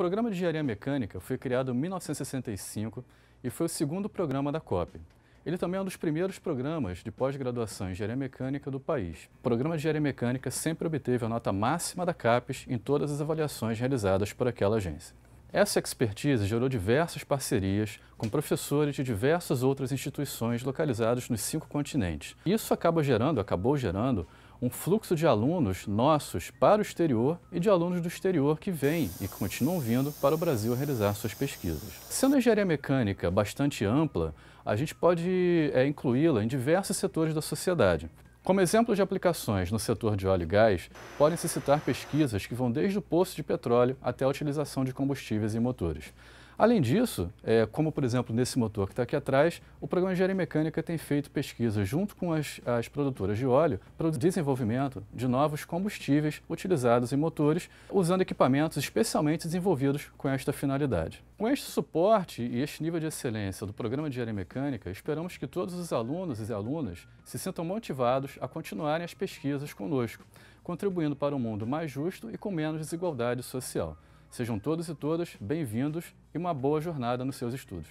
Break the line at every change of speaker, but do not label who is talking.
programa de engenharia mecânica foi criado em 1965 e foi o segundo programa da COP. Ele também é um dos primeiros programas de pós-graduação em engenharia mecânica do país. O programa de engenharia mecânica sempre obteve a nota máxima da CAPES em todas as avaliações realizadas por aquela agência. Essa expertise gerou diversas parcerias com professores de diversas outras instituições localizadas nos cinco continentes. Isso acaba gerando, acabou gerando, um fluxo de alunos nossos para o exterior e de alunos do exterior que vêm e continuam vindo para o Brasil realizar suas pesquisas. Sendo a engenharia mecânica bastante ampla, a gente pode é, incluí-la em diversos setores da sociedade. Como exemplo de aplicações no setor de óleo e gás, podem-se citar pesquisas que vão desde o poço de petróleo até a utilização de combustíveis e motores. Além disso, é, como por exemplo nesse motor que está aqui atrás, o programa de engenharia mecânica tem feito pesquisa junto com as, as produtoras de óleo para o desenvolvimento de novos combustíveis utilizados em motores, usando equipamentos especialmente desenvolvidos com esta finalidade. Com este suporte e este nível de excelência do programa de engenharia mecânica, esperamos que todos os alunos e alunas se sintam motivados a continuarem as pesquisas conosco, contribuindo para um mundo mais justo e com menos desigualdade social. Sejam todos e todas bem-vindos e uma boa jornada nos seus estudos.